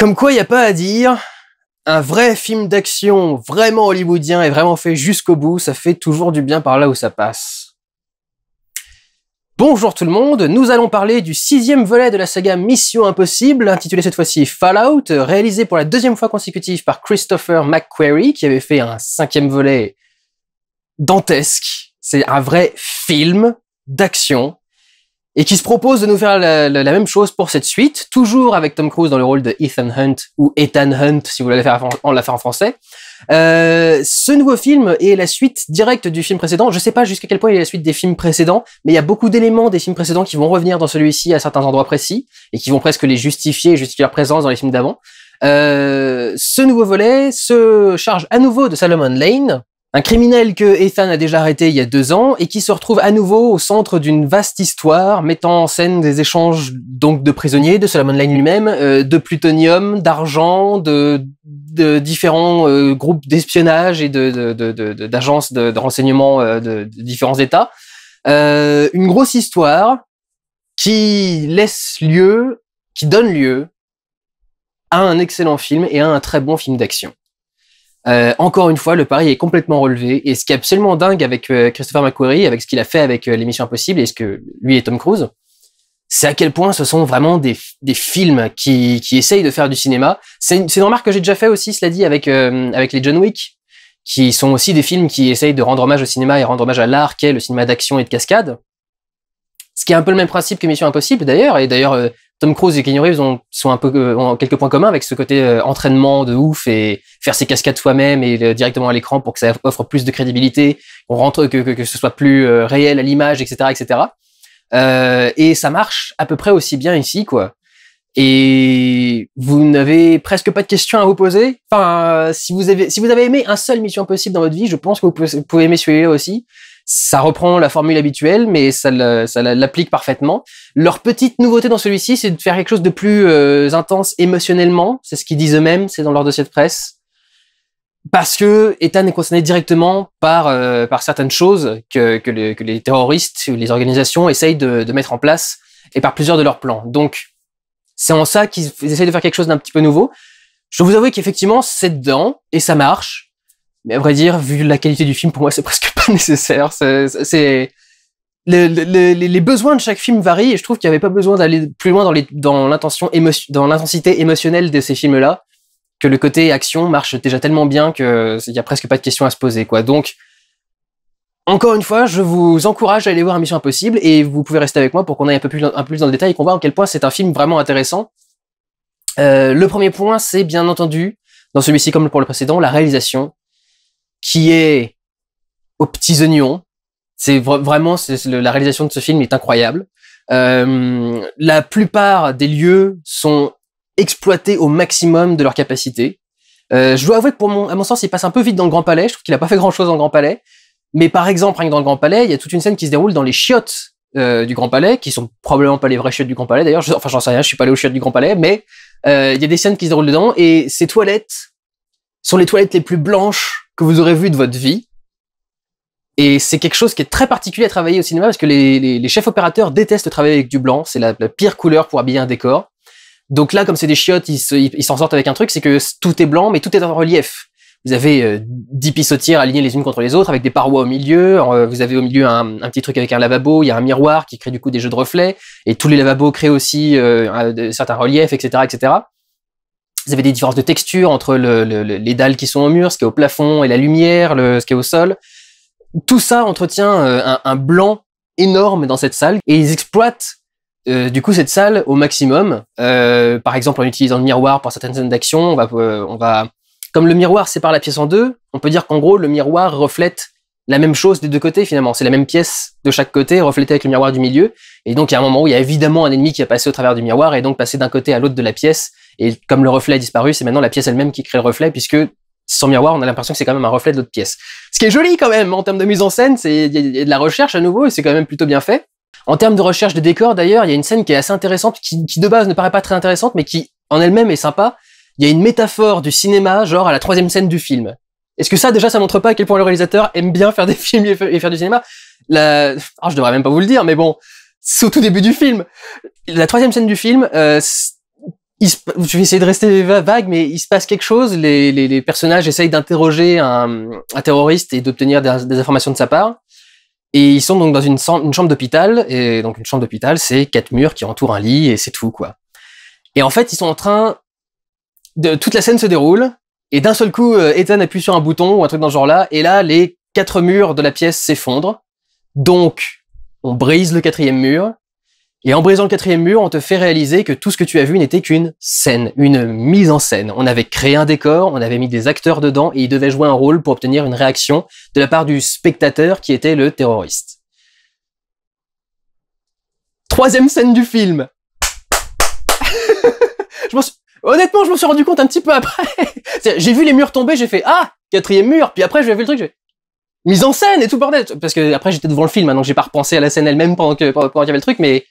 Comme quoi, il n'y a pas à dire. Un vrai film d'action, vraiment hollywoodien et vraiment fait jusqu'au bout, ça fait toujours du bien par là où ça passe. Bonjour tout le monde, nous allons parler du sixième volet de la saga Mission Impossible, intitulé cette fois-ci Fallout, réalisé pour la deuxième fois consécutive par Christopher McQuarrie, qui avait fait un cinquième volet dantesque. C'est un vrai film d'action et qui se propose de nous faire la, même chose pour cette suite, toujours avec Tom Cruise dans le rôle de Ethan Hunt ou Ethan Hunt si vous voulez la faire en, la en français. Euh, ce nouveau film est la suite directe du film précédent. Je sais pas jusqu'à quel point il est la suite des films précédents, mais il y a beaucoup d'éléments des films précédents qui vont revenir dans celui-ci à certains endroits précis et qui vont presque les justifier, justifier leur présence dans les films d'avant. Euh, ce nouveau volet se charge à nouveau de Salomon Lane, un criminel que Ethan a déjà arrêté il y a deux ans et qui se retrouve à nouveau au centre d'une vaste histoire mettant en scène des échanges donc de prisonniers, de Solomon Line lui-même, euh, de plutonium, d'argent, de, différents euh, groupes d'espionnage et d'agences de, de, euh, de, renseignement de, différents États. une grosse histoire qui laisse lieu, qui donne lieu à un excellent film et à un très bon film d'action. Euh, encore une fois, le pari est complètement relevé. Et ce qui est absolument dingue avec euh, Christopher McQuarrie, avec ce qu'il a fait avec euh, l'émission Impossible et ce que lui et Tom Cruise, c'est à quel point ce sont vraiment des, des films qui, qui essayent de faire du cinéma. C'est une, remarque que j'ai déjà fait aussi, cela dit, avec, avec les John Wick, qui sont aussi des films qui essayent de rendre hommage au cinéma et rendre hommage à l'art qu'est le cinéma d'action et de cascade. Ce qui est un peu le même principe que Mission Impossible d'ailleurs. Et d'ailleurs, Tom Cruise et Keanu Reeves ont, sont un peu euh, quelques points communs avec ce côté euh, entraînement de ouf et faire ses cascades soi-même et euh, directement à l'écran pour que ça offre plus de crédibilité, on rentre que, ce soit plus réel à l'image, etc., etc. et ça marche à peu près aussi bien ici, quoi. Et vous n'avez presque pas de questions à vous poser. Enfin, si vous avez si vous avez aimé un seul Mission Impossible dans votre vie, je pense que vous pouvez, vous pouvez aimer celui-là aussi ça reprend la formule habituelle, mais ça l'applique parfaitement. Leur petite nouveauté dans celui-ci, c'est de faire quelque chose de plus euh, intense émotionnellement. C'est ce qu'ils disent eux-mêmes, c'est dans leur dossier de presse. Parce que Ethan est concerné directement par, euh, par certaines choses que, que, les terroristes ou les organisations essayent de, de mettre en place et par plusieurs de leurs plans. Donc, c'est en ça qu'ils essayent de faire quelque chose d'un petit peu nouveau. Je vous avoue qu'effectivement, c'est dedans et ça marche. Mais à vrai dire, vu la qualité du film, pour moi, c'est presque pas nécessaire. C'est les besoins de chaque film varient et je trouve qu'il n'y avait pas besoin d'aller plus loin dans l'intention dans l'intensité émotionnelle de ces films-là que le côté action marche déjà tellement bien que il y a presque pas de questions à se poser quoi. Donc encore une fois, je vous encourage à aller voir Mission Impossible et vous pouvez rester avec moi pour qu'on aille un peu plus, plus dans le détail et qu'on voit à quel point c'est un film vraiment intéressant. Euh, le premier point, c'est bien entendu, dans celui-ci comme pour le précédent, la réalisation qui est aux petits oignons. C'est vraiment la réalisation de ce film est incroyable. Euh, la plupart des lieux sont exploités au maximum de leur capacité. Euh, je dois avouer que pour mon, à mon sens, il passe un peu vite dans le Grand Palais. Je trouve qu'il a pas fait grand chose dans le Grand Palais. Mais par exemple, rien que dans le Grand Palais, il y a toute une scène qui se déroule dans les chiottes euh, du Grand Palais, qui sont probablement pas les vraies chiottes du Grand Palais. D'ailleurs, enfin, j'en sais rien. Je suis pas allé aux chiottes du Grand Palais, mais euh, il y a des scènes qui se déroulent dedans et ces toilettes sont les toilettes les plus blanches que vous aurez vu de votre vie. Et c'est quelque chose qui est très particulier à travailler au cinéma parce que les, chefs opérateurs détestent travailler avec du blanc. C'est la, pire couleur pour habiller un décor. Donc là, comme c'est des chiottes, ils, s'en sortent avec un truc, c'est que tout est blanc, mais tout est en relief. Vous avez euh, dix 10 pissotières alignées les unes contre les autres avec des parois au milieu. Euh, vous avez au milieu un, petit truc avec un lavabo. Il y a un miroir qui crée du coup des jeux de reflets. Et tous les lavabos créent aussi euh, certains reliefs, etc., etc vous avez des différences de texture entre les dalles qui sont au mur, ce qui est au plafond et la lumière, le, ce qui est au sol. Tout ça entretient euh, un, blanc énorme dans cette salle et ils exploitent euh, du coup cette salle au maximum. Euh, par exemple, en utilisant le miroir pour certaines scènes d'action, on va, on va, comme le miroir sépare la pièce en deux, on peut dire qu'en gros le miroir reflète la même chose des deux côtés finalement. C'est la même pièce de chaque côté reflétée avec le miroir du milieu. Et donc il y a un moment où il y a évidemment un ennemi qui a passé au travers du miroir et donc passé d'un côté à l'autre de la pièce et comme le reflet a disparu, c'est maintenant la pièce elle-même qui crée le reflet, puisque sans miroir, on a l'impression que c'est quand même un reflet de l'autre pièce. Ce qui est joli quand même en termes de mise en scène, c'est de la recherche à nouveau, et c'est quand même plutôt bien fait. En termes de recherche de décor d'ailleurs, il y a une scène qui est assez intéressante, qui, qui de base ne paraît pas très intéressante, mais qui en elle-même est sympa. Il y a une métaphore du cinéma, genre à la troisième scène du film. Est-ce que ça, déjà, ça montre pas à quel point le réalisateur aime bien faire des films et faire du cinéma la... Alors, oh, je devrais même pas vous le dire, mais bon, c'est au tout début du film. La troisième scène du film, euh, je vais essayer de rester vague, mais il se passe quelque chose. Les, personnages essayent d'interroger un, terroriste et d'obtenir des, informations de sa part. Et ils sont donc dans une, une chambre d'hôpital. Et donc une chambre d'hôpital, c'est quatre murs qui entourent un lit et c'est tout quoi. Et en fait, ils sont en train de toute la scène se déroule et d'un seul coup, euh, Ethan appuie sur un bouton ou un truc dans ce genre-là. Et là, les quatre murs de la pièce s'effondrent. Donc, on brise le quatrième mur et en brisant le quatrième mur, on te fait réaliser que tout ce que tu as vu n'était qu'une scène, une mise en scène. On avait créé un décor, on avait mis des acteurs dedans et ils devaient jouer un rôle pour obtenir une réaction de la part du spectateur qui était le terroriste. Troisième scène du film. je Honnêtement, je me suis rendu compte un petit peu après. j'ai vu les murs tomber, j'ai fait ah quatrième mur, puis après j'ai vu le truc, j'ai mise en scène et tout bordel. Parce que après j'étais devant le film, hein, donc j'ai pas repensé à la scène elle-même pendant que pendant qu'il y avait le truc, mais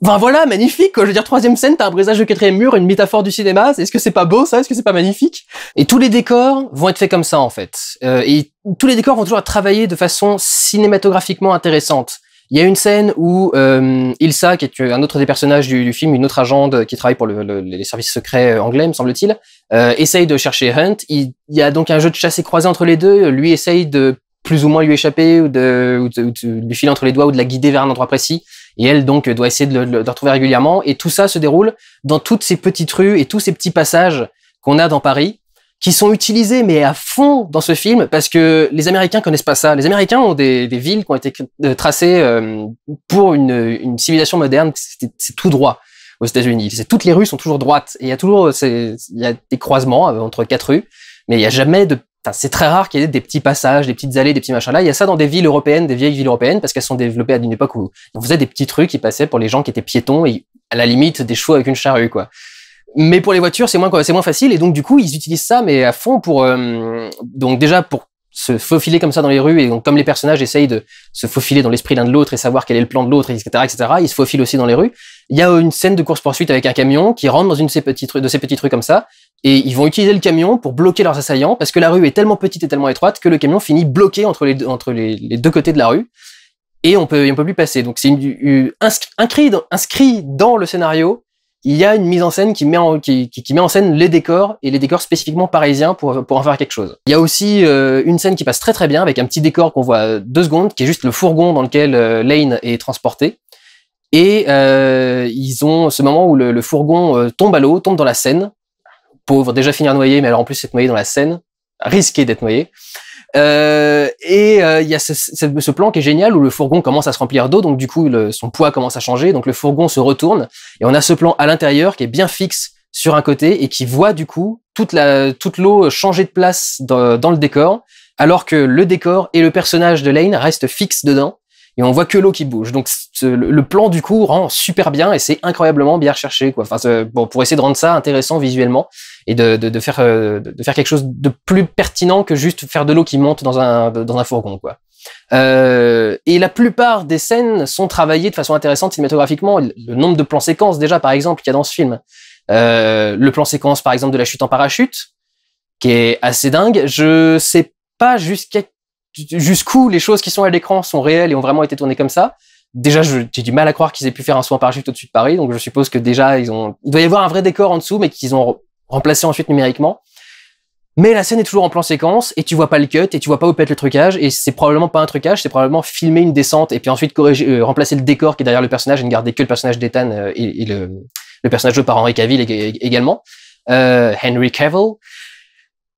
ben voilà, magnifique, Je veux dire, troisième scène, t'as un brisage de quatrième mur, une métaphore du cinéma. Est-ce que c'est pas beau, ça? Est-ce que c'est pas magnifique? Et tous les décors vont être faits comme ça, en fait. Euh, et tous les décors vont toujours être de façon cinématographiquement intéressante. Il y a une scène où euh, Ilsa, qui est un autre des personnages du, film, une autre agente qui travaille pour les services secrets anglais, me semble-t-il, euh, essaye de chercher Hunt. Il, y a donc un jeu de chasse et croisé entre les deux. Lui essaye de plus ou moins lui échapper ou de, ou de, ou de lui filer entre les doigts ou de la guider vers un endroit précis. Et elle, donc, doit essayer de le, retrouver régulièrement. Et tout ça se déroule dans toutes ces petites rues et tous ces petits passages qu'on a dans Paris, qui sont utilisés, mais à fond dans ce film, parce que les Américains connaissent pas ça. Les Américains ont des, villes qui ont été tracées euh, pour une, civilisation moderne. C'est tout droit aux États-Unis. Toutes les rues sont toujours droites. Et il y a toujours, il y a des croisements euh, entre quatre rues, mais il n'y a jamais de c'est très rare qu'il y ait des petits passages, des petites allées, des petits machins là. Il y a ça dans des villes européennes, des vieilles villes européennes, parce qu'elles sont développées à une époque où on faisait des petits trucs qui passaient pour les gens qui étaient piétons et à la limite des chevaux avec une charrue, quoi. Mais pour les voitures, c'est moins, moins facile et donc du coup, ils utilisent ça, mais à fond pour euh, donc déjà pour se faufiler comme ça dans les rues et donc comme les personnages essayent de se faufiler dans l'esprit l'un de l'autre et savoir quel est le plan de l'autre, etc., etc., ils se faufilent aussi dans les rues. Il y a une scène de course poursuite avec un camion qui rentre dans une de ces petites rues comme ça et ils vont utiliser le camion pour bloquer leurs assaillants parce que la rue est tellement petite et tellement étroite que le camion finit bloqué entre les deux, entre les, deux côtés de la rue et on peut on peut plus passer. Donc c'est inscrit inscrit dans le scénario. Il y a une mise en scène qui met en, qui, met en scène les décors et les décors spécifiquement parisiens pour, en faire quelque chose. Il y a aussi euh, une scène qui passe très très bien avec un petit décor qu'on voit deux secondes qui est juste le fourgon dans lequel euh, Lane est transporté. Et euh, ils ont ce moment où le, le fourgon tombe à l'eau, tombe dans la Seine, pauvre, déjà finir noyé, mais alors en plus être noyé dans la scène risquer d'être noyé. Euh, et euh, il y a ce, plan qui est génial où le fourgon commence à se remplir d'eau, donc du coup le, son poids commence à changer, donc le fourgon se retourne et on a ce plan à l'intérieur qui est bien fixe sur un côté et qui voit du coup toute la toute l'eau changer de place dans, dans, le décor, alors que le décor et le personnage de Lane restent fixes dedans et on voit que l'eau qui bouge. Donc le plan du coup rend super bien et c'est incroyablement bien recherché quoi. Enfin bon pour essayer de rendre ça intéressant visuellement et de, faire euh, de faire quelque chose de plus pertinent que juste faire de l'eau qui monte dans un dans un fourgon quoi. Euh, et la plupart des scènes sont travaillées de façon intéressante cinématographiquement. Le nombre de plans séquences déjà par exemple qu'il y a dans ce film. Euh, le plan séquence par exemple de la chute en parachute qui est assez dingue. Je sais pas jusqu'à jusqu'où les choses qui sont à l'écran sont réelles et ont vraiment été tournées comme ça. Déjà, j'ai du mal à croire qu'ils aient pu faire un saut en parachute au-dessus de Paris, donc je suppose que déjà, ils ont, il doit y avoir un vrai décor en dessous, mais qu'ils ont remplacé ensuite numériquement. Mais la scène est toujours en plan séquence et tu vois pas le cut et tu vois pas où pète le trucage et c'est probablement pas un trucage, c'est probablement filmer une descente et puis ensuite euh, remplacer le décor qui est derrière le personnage et ne garder que le personnage d'Ethan euh, et, le, personnage joué par euh, Henry Cavill également, Henry Cavill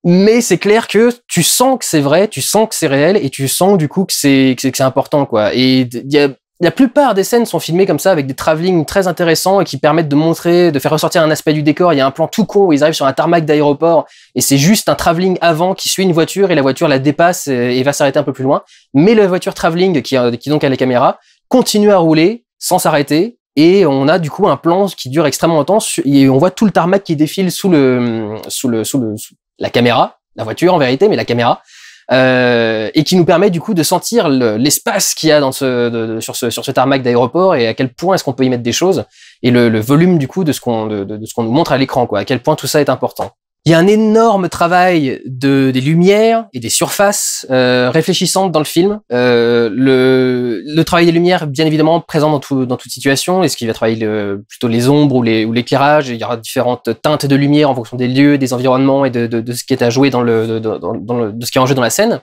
mais c'est clair que tu sens que c'est vrai, tu sens que c'est réel et tu sens du coup que c'est que c'est important quoi. Et y a, la plupart des scènes sont filmées comme ça avec des travelling très intéressants et qui permettent de montrer, de faire ressortir un aspect du décor. Il y a un plan tout con où ils arrivent sur un tarmac d'aéroport et c'est juste un travelling avant qui suit une voiture et la voiture la dépasse et, va s'arrêter un peu plus loin. Mais la voiture traveling qui, euh, qui donc a la caméra continue à rouler sans s'arrêter et on a du coup un plan qui dure extrêmement longtemps et on voit tout le tarmac qui défile sous le sous le sous le la caméra, la voiture en vérité, mais la caméra, euh, et qui nous permet du coup de sentir l'espace qu'il y a dans ce, sur ce sur ce tarmac d'aéroport et à quel point est-ce qu'on peut y mettre des choses et le, volume du coup de ce qu'on de, de, ce qu'on nous montre à l'écran quoi, à quel point tout ça est important. Il y a un énorme travail de des lumières et des surfaces euh, réfléchissantes dans le film. Euh, le, le, travail des lumières, bien évidemment, présent dans, dans toute situation. Est-ce qu'il va travailler le, plutôt les ombres ou ou l'éclairage Il y aura différentes teintes de lumière en fonction des lieux, des environnements et de, de, de ce qui est à jouer dans le, de, de ce qui est en jeu dans la scène.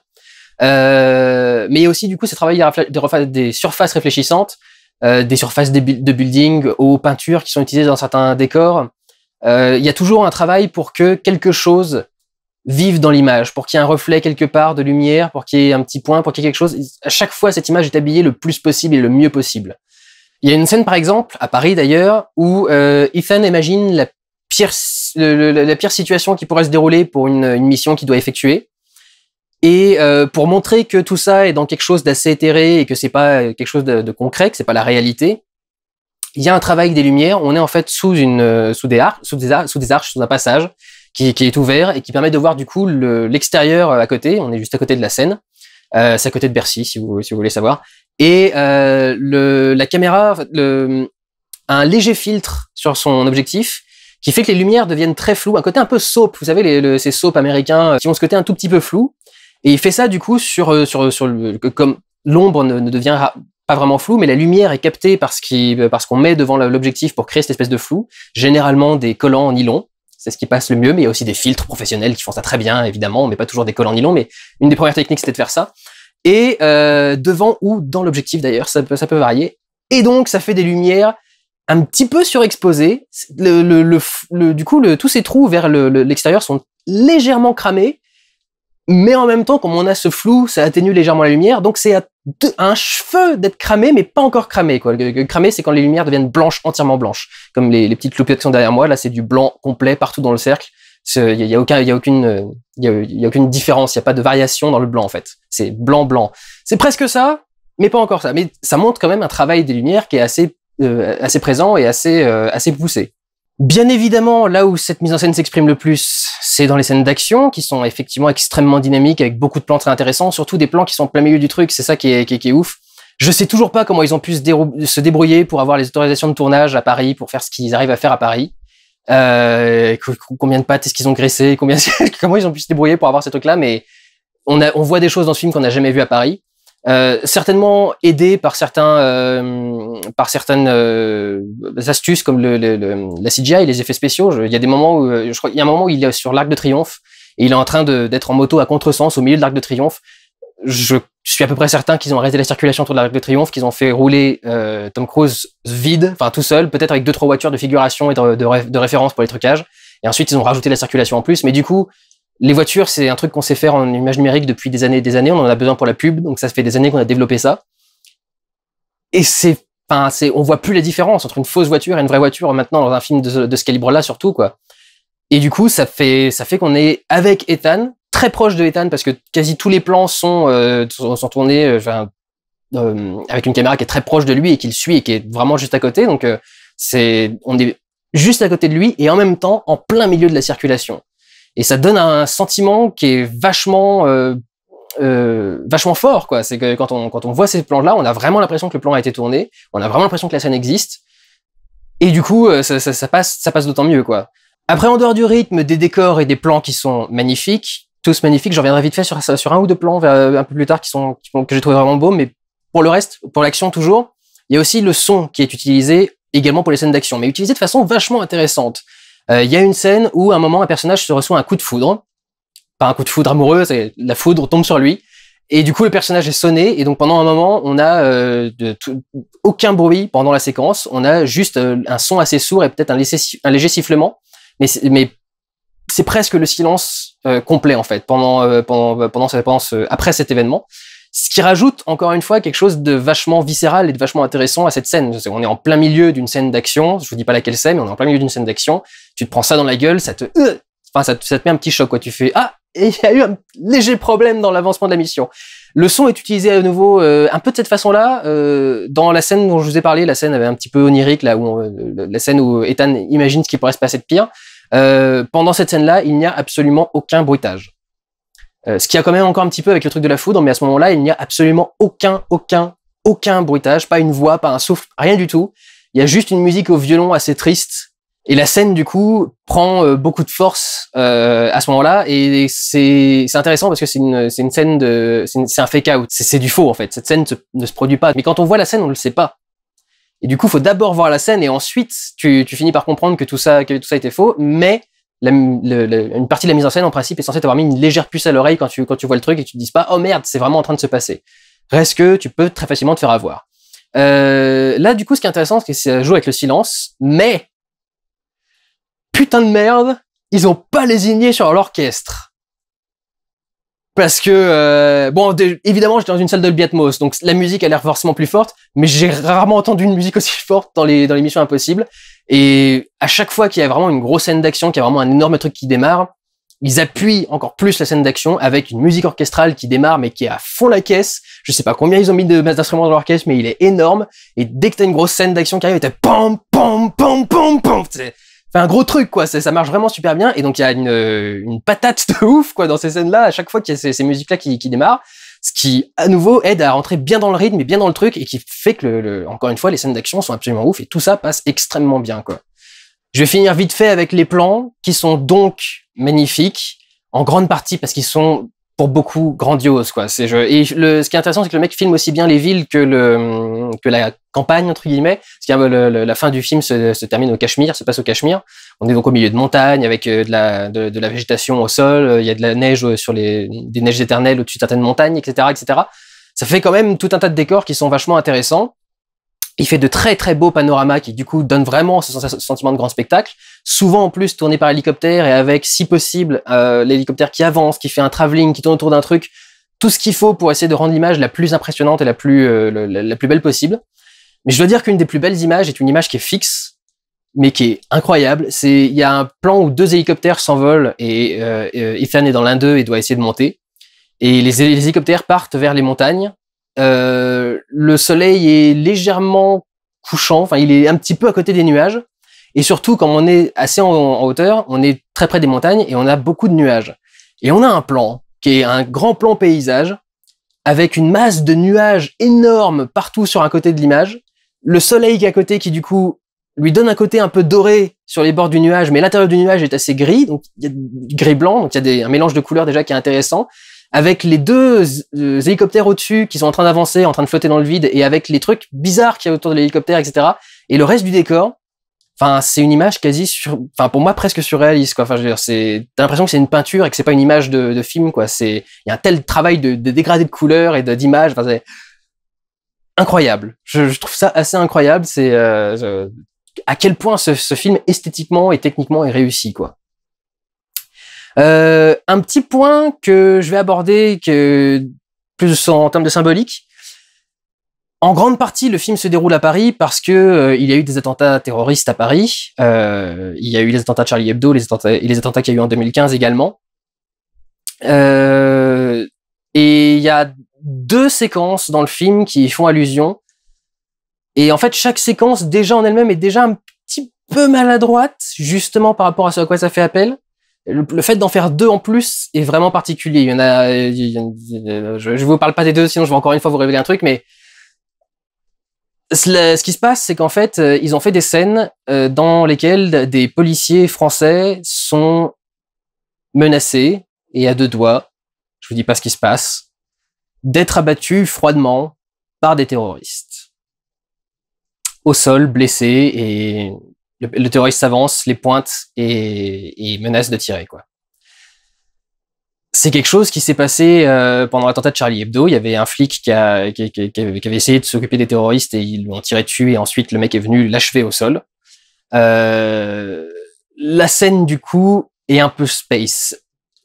Euh, mais il y a aussi du coup ce travail des, des surfaces réfléchissantes, euh, des surfaces de building aux peintures qui sont utilisées dans certains décors. Euh, il y a toujours un travail pour que quelque chose vive dans l'image, pour qu'il y ait un reflet quelque part de lumière, pour qu'il y ait un petit point, pour qu'il y ait quelque chose. À chaque fois, cette image est habillée le plus possible et le mieux possible. Il y a une scène, par exemple, à Paris d'ailleurs, où euh, Ethan imagine la pire, situation qui pourrait se dérouler pour une, mission qu'il doit effectuer. Et euh, pour montrer que tout ça est dans quelque chose d'assez éthéré et que c'est pas euh, quelque chose de, de concret, que c'est pas la réalité, il y a un travail des lumières. On est en fait sous une, euh, sous des arcs, sous des, sous des arches, sous un passage qui, qui, est ouvert et qui permet de voir du coup l'extérieur euh, à côté. On est juste à côté de la Seine. Euh, c'est à côté de Bercy, si vous, si vous voulez savoir. Et euh, le, la caméra le, a un léger filtre sur son objectif qui fait que les lumières deviennent très floues, un côté un peu soap, vous savez, les, les, ces soaps américains euh, qui ont ce côté un tout petit peu flou. Et il fait ça du coup sur, sur, sur le, comme l'ombre ne, ne, devient pas vraiment flou, mais la lumière est captée par ce euh, parce qu'on met devant l'objectif pour créer cette espèce de flou. Généralement des collants en nylon, c'est ce qui passe le mieux, mais il y a aussi des filtres professionnels qui font ça très bien, évidemment. On met pas toujours des collants en nylon, mais une des premières techniques c'était de faire ça. Et euh, devant ou dans l'objectif d'ailleurs, ça peut, ça peut varier. Et donc ça fait des lumières un petit peu surexposées. Le, le, le du coup, tous ces trous vers l'extérieur sont légèrement cramés, mais en même temps, comme on a ce flou, ça atténue légèrement la lumière, donc c'est un cheveu d'être cramé, mais pas encore cramé. Quoi. cramé, c'est quand les lumières deviennent blanches, entièrement blanches. Comme les, petites loupettes qui sont derrière moi, là, c'est du blanc complet partout dans le cercle. Il n'y a, il y a aucune, il euh, y a, aucune différence. Il n'y a pas de variation dans le blanc en fait. C'est blanc blanc. C'est presque ça, mais pas encore ça. Mais ça montre quand même un travail des lumières qui est assez, euh, assez présent et assez, euh, assez poussé. Bien évidemment, là où cette mise en scène s'exprime le plus, c'est dans les scènes d'action qui sont effectivement extrêmement dynamiques avec beaucoup de plans très intéressants, surtout des plans qui sont en plein milieu du truc, c'est ça qui est, qui, est, qui est, ouf. Je sais toujours pas comment ils ont pu se, débrouiller pour avoir les autorisations de tournage à Paris, pour faire ce qu'ils arrivent à faire à Paris. Euh, combien de pattes est-ce qu'ils ont graissé, combien, comment ils ont pu se débrouiller pour avoir ces trucs-là, mais on, a, on voit des choses dans ce film qu'on n'a jamais vu à Paris. Euh, certainement aidé par certains, euh, par certaines euh, astuces comme la CGI et les effets spéciaux. il y a des moments où, crois, il un moment où il est sur l'arc de triomphe et il est en train d'être en moto à contresens au milieu de l'arc de triomphe. Je suis à peu près certain qu'ils ont arrêté la circulation autour de l'arc de triomphe, qu'ils ont fait rouler Tom Cruise vide, enfin tout seul, peut-être avec deux trois voitures de figuration et de, de référence pour les trucages. Et ensuite, ils ont rajouté la circulation en plus. Mais du coup, les voitures, c'est un truc qu'on sait faire en image numérique depuis des années et des années. On en a besoin pour la pub, donc ça fait des années qu'on a développé ça. Et c'est, enfin, c'est, on voit plus la différence entre une fausse voiture et une vraie voiture maintenant dans un film de, ce calibre-là, surtout quoi. Et du coup, ça fait, ça fait qu'on est avec Ethan, très proche de Ethan, parce que quasi tous les plans sont, euh, sont tournés euh, euh, avec une caméra qui est très proche de lui et qui le suit et qui est vraiment juste à côté. Donc, c'est, on est juste à côté de lui et en même temps en plein milieu de la circulation et ça donne un sentiment qui est vachement euh, euh, vachement fort quoi c'est que quand on quand on voit ces plans là on a vraiment l'impression que le plan a été tourné on a vraiment l'impression que la scène existe et du coup euh, ça, ça, passe ça passe d'autant mieux quoi après en dehors du rythme des décors et des plans qui sont magnifiques tous magnifiques j'en reviendrai vite fait sur un ou deux plans un peu plus tard qui sont que j'ai trouvé vraiment beaux mais pour le reste pour l'action toujours il y a aussi le son qui est utilisé également pour les scènes d'action mais utilisé de façon vachement intéressante euh, il y a une scène où à un moment un personnage se reçoit un coup de foudre, pas un coup de foudre amoureux, c'est la foudre tombe sur lui. Et du coup, le personnage est sonné, et donc pendant un moment, on a euh, aucun bruit pendant la séquence. On a juste euh, un son assez sourd et peut-être un, léger sifflement, mais c'est presque le silence complet en fait pendant pendant pendant, après cet événement. Ce qui rajoute encore une fois quelque chose de vachement viscéral et de vachement intéressant à cette scène. On est en plein milieu d'une scène d'action. Je vous dis pas laquelle c'est, mais on est en plein milieu d'une scène d'action. Tu te prends ça dans la gueule, ça te, euh, enfin, ça te, met un petit choc, quoi. Tu fais, ah, et il y a eu un léger problème dans l'avancement de la mission. Le son est utilisé à nouveau euh, un peu de cette façon-là euh, dans la scène dont je vous ai parlé, la scène avait un petit peu onirique là où la scène où Ethan imagine ce qui pourrait se passer de pire. pendant cette scène-là, il n'y a absolument aucun bruitage. Euh, ce qui a quand même encore un petit peu avec le truc de la foudre, mais à ce moment-là, il n'y a absolument aucun, aucun, aucun bruitage, pas une voix, pas un souffle, rien du tout. Il y a juste une musique au violon assez triste. Et la scène, du coup, prend euh, beaucoup de force euh, à ce moment-là. Et c'est intéressant parce que c'est une, une, scène de... C'est un fake-out. C'est du faux, en fait. Cette scène ne se produit pas. Mais quand on voit la scène, on ne le sait pas. Et du coup, faut d'abord voir la scène et ensuite, tu, tu, finis par comprendre que tout ça, que tout ça était faux. Mais une partie de la mise en scène, en principe, est censée t'avoir mis une légère puce à l'oreille quand tu, vois le truc et tu te dis pas, oh merde, c'est vraiment en train de se passer. Reste que tu peux très facilement te faire avoir. Euh, là, du coup, ce qui est intéressant, c'est que ça joue avec le silence, mais putain de merde, ils ont pas lésigné sur l'orchestre parce que euh, bon évidemment j'étais dans une salle de Biatmos donc la musique a l'air forcément plus forte mais j'ai rarement entendu une musique aussi forte dans les dans les missions impossibles et à chaque fois qu'il y a vraiment une grosse scène d'action qu'il y a vraiment un énorme truc qui démarre ils appuient encore plus la scène d'action avec une musique orchestrale qui démarre mais qui est à fond la caisse je sais pas combien ils ont mis de masse d'instruments dans leur caisse mais il est énorme et dès que t'as une grosse scène d'action qui arrive t'as pam pam pam pam pam un gros truc, quoi. Ça, ça, marche vraiment super bien. Et donc, il y a euh, une, patate de ouf, quoi, dans ces scènes-là, à chaque fois qu'il y a ces, musiques-là qui, qui démarrent. Ce qui, à nouveau, aide à rentrer bien dans le rythme et bien dans le truc et qui fait que, encore une fois, les scènes d'action sont absolument ouf et tout ça passe extrêmement bien, quoi. Je vais finir vite fait avec les plans qui sont donc magnifiques, en grande partie parce qu'ils sont pour beaucoup grandiose quoi c'est et le ce qui est intéressant c'est que le mec filme aussi bien les villes que le que la campagne entre guillemets parce que la fin du film se, se, termine au Cachemire se passe au Cachemire on est donc au milieu de montagnes avec euh, de la de, la végétation au sol euh, il y a de la neige euh, sur les des neiges éternelles au-dessus de certaines montagnes etc etc ça fait quand même tout un tas de décors qui sont vachement intéressants il fait de très très beaux panoramas qui du coup donnent vraiment ce sentiment de grand spectacle souvent en plus tourné par hélicoptère et avec, si possible, euh, l'hélicoptère qui avance, qui fait un travelling, qui tourne autour d'un truc, tout ce qu'il faut pour essayer de rendre l'image la plus impressionnante et la plus, euh, la, plus belle possible. Mais je dois dire qu'une des plus belles images est une image qui est fixe, mais qui est incroyable. C'est il y a un plan où deux hélicoptères s'envolent et euh, Ethan est dans l'un d'eux et doit essayer de monter. Et les, hélicoptères partent vers les montagnes. le soleil est légèrement couchant, enfin il est un petit peu à côté des nuages. Et surtout, comme on est assez en, hauteur, on est très près des montagnes et on a beaucoup de nuages. Et on a un plan qui est un grand plan paysage avec une masse de nuages énormes partout sur un côté de l'image. Le soleil qui est à côté qui du coup lui donne un côté un peu doré sur les bords du nuage, mais l'intérieur du nuage est assez gris, donc il y a gris blanc, donc il y a un mélange de couleurs déjà qui est intéressant avec les deux euh, hélicoptères au-dessus qui sont en train d'avancer, en train de flotter dans le vide, et avec les trucs bizarres qu'il y a autour de l'hélicoptère, etc. Et le reste du décor Enfin, c'est une image quasi enfin pour moi presque surréaliste quoi. Enfin, je veux dire, c'est t'as l'impression que c'est une peinture et que c'est pas une image de, film quoi. C'est il y a un tel travail de, de dégradé de couleurs et d'images. Enfin, c'est incroyable. Je, trouve ça assez incroyable. C'est euh, à quel point ce, film esthétiquement et techniquement est réussi quoi. Euh, un petit point que je vais aborder que plus en termes de symbolique, en grande partie, le film se déroule à Paris parce que euh, il y a eu des attentats terroristes à Paris. Euh, il y a eu les attentats de Charlie Hebdo, les attentats, et les attentats qu'il y a eu en 2015 également. Euh, et il y a deux séquences dans le film qui font allusion. Et en fait, chaque séquence, déjà en elle-même, est déjà un petit peu maladroite, justement par rapport à ce à quoi ça fait appel. Le, fait d'en faire deux en plus est vraiment particulier. Il y en a, je, ne vous parle pas des deux, sinon je vais encore une fois vous révéler un truc, mais ce qui se passe, c'est qu'en fait, euh, ils ont fait des scènes euh, dans lesquelles des policiers français sont menacés et à deux doigts, je vous dis pas ce qui se passe, d'être abattus froidement par des terroristes. Au sol, blessés, et le, terroriste s'avance, les pointe et, et menace de tirer, quoi c'est quelque chose qui s'est passé euh, pendant l'attentat de Charlie Hebdo. Il y avait un flic qui, qui, avait, essayé de s'occuper des terroristes et ils l'ont tiré dessus et ensuite le mec est venu l'achever au sol. Euh, la scène du coup est un peu space.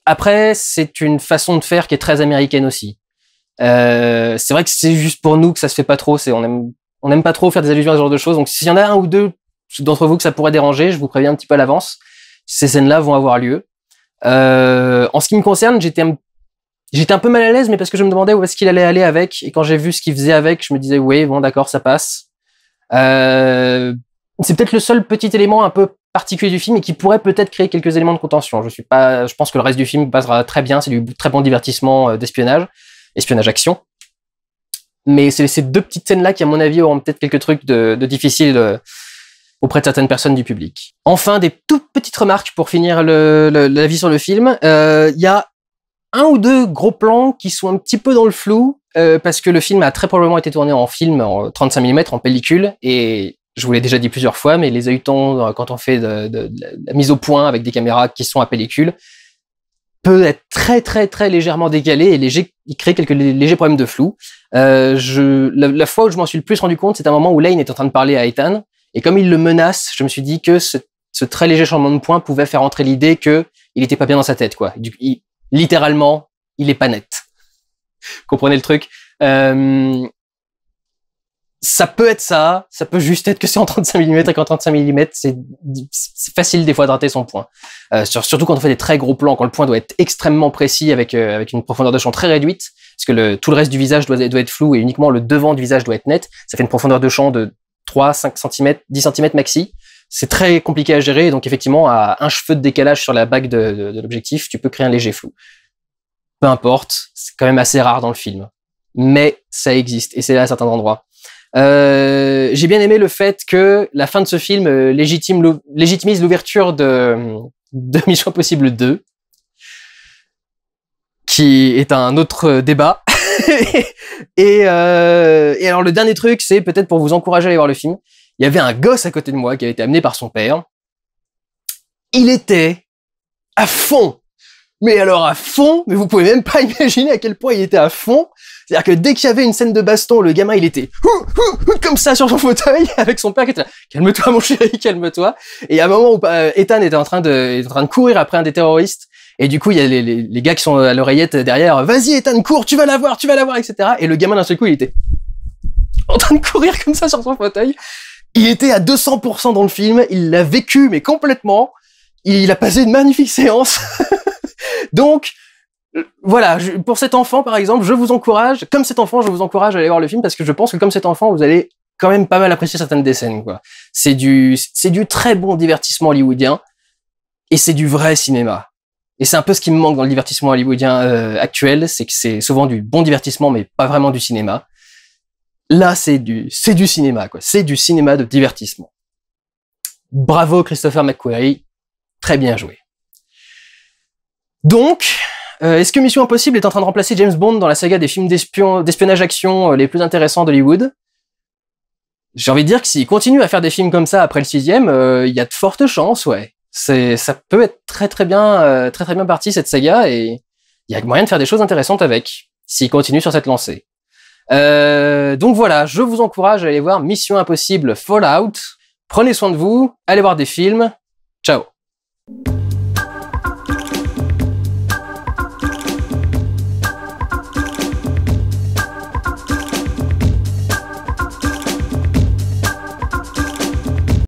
Après, c'est une façon de faire qui est très américaine aussi. Euh, c'est vrai que c'est juste pour nous que ça se fait pas trop. C'est on on n'aime pas trop faire des allusions à ce genre de choses. Donc s'il y en a un ou deux d'entre vous que ça pourrait déranger, je vous préviens un petit peu à l'avance. Ces scènes-là vont avoir lieu. Euh, en ce qui me concerne, j'étais un, j'étais un peu mal à l'aise, mais parce que je me demandais où est-ce qu'il allait aller avec. Et quand j'ai vu ce qu'il faisait avec, je me disais, oui, bon, d'accord, ça passe. Euh, c'est peut-être le seul petit élément un peu particulier du film et qui pourrait peut-être créer quelques éléments de contention. Je suis pas, je pense que le reste du film passera très bien. C'est du très bon divertissement euh, d'espionnage, espionnage action. Mais c'est ces deux petites scènes là qui, à mon avis, auront peut-être quelques trucs de, de difficiles euh, auprès de certaines personnes du public. Enfin, des toutes petites remarques pour finir le, la vie sur le film. Il euh, y a un ou deux gros plans qui sont un petit peu dans le flou euh, parce que le film a très probablement été tourné en film en 35 mm en pellicule et je vous l'ai déjà dit plusieurs fois, mais les œilletons, euh, quand on fait de, la mise au point avec des caméras qui sont à pellicule, peut être très très très légèrement décalé et léger, il crée quelques légers problèmes de flou. je, la, la, fois où je m'en suis le plus rendu compte, c'est un moment où Lane est en train de parler à Ethan et comme il le menace, je me suis dit que ce, très léger changement de point pouvait faire entrer l'idée que il n'était pas bien dans sa tête, quoi. littéralement, il est pas net. Comprenez le truc. Euh, ça peut être ça, ça peut juste être que c'est en 35 mm et qu'en 35 mm, c'est facile des fois de rater son point. Euh, surtout quand on fait des très gros plans, quand le point doit être extrêmement précis avec, euh, avec une profondeur de champ très réduite, parce que le, tout le reste du visage doit, doit, être flou et uniquement le devant du visage doit être net, ça fait une profondeur de champ de 3, 5 cm, 10 cm maxi. C'est très compliqué à gérer, donc effectivement, à un cheveu de décalage sur la bague de, l'objectif, tu peux créer un léger flou. Peu importe, c'est quand même assez rare dans le film. Mais ça existe, et c'est là à certains endroits. Euh, j'ai bien aimé le fait que la fin de ce film euh, légitime, légitimise l'ouverture de, de Mission Possible 2, qui est un autre débat. et, euh, et alors le dernier truc, c'est peut-être pour vous encourager à aller voir le film. Il y avait un gosse à côté de moi qui avait été amené par son père. Il était à fond. Mais alors à fond, mais vous pouvez même pas imaginer à quel point il était à fond. C'est-à-dire que dès qu'il y avait une scène de baston, le gamin il était comme ça sur son fauteuil avec son père qui était là. Calme-toi mon chéri, calme-toi. Et à un moment où euh, Ethan en train de, était en train de courir après un des terroristes et du coup, il y a les, les, les, gars qui sont à l'oreillette derrière, vas-y, Ethan, cours, tu vas l'avoir, tu vas l'avoir, etc. Et le gamin, d'un seul coup, il était en train de courir comme ça sur son fauteuil. Il était à 200% dans le film, il l'a vécu, mais complètement. Il a passé une magnifique séance. Donc, euh, voilà, pour cet enfant, par exemple, je vous encourage, comme cet enfant, je vous encourage à aller voir le film parce que je pense que comme cet enfant, vous allez quand même pas mal apprécier certaines des scènes, quoi. C'est du, c'est du très bon divertissement hollywoodien et c'est du vrai cinéma. Et c'est un peu ce qui me manque dans le divertissement hollywoodien euh, actuel, c'est que c'est souvent du bon divertissement, mais pas vraiment du cinéma. Là, c'est du, c'est du cinéma, quoi. C'est du cinéma de divertissement. Bravo Christopher McQuarrie, très bien joué. Donc, euh, est-ce que Mission Impossible est en train de remplacer James Bond dans la saga des films d'espionnage action euh, les plus intéressants d'Hollywood J'ai envie de dire que s'il continue à faire des films comme ça après le sixième, il y a de fortes chances, ouais c'est ça peut être très très bien euh, très très bien parti cette saga et il y a moyen de faire des choses intéressantes avec s'il continue sur cette lancée. Euh, donc voilà, je vous encourage à aller voir Mission Impossible Fallout. Prenez soin de vous, allez voir des films. Ciao.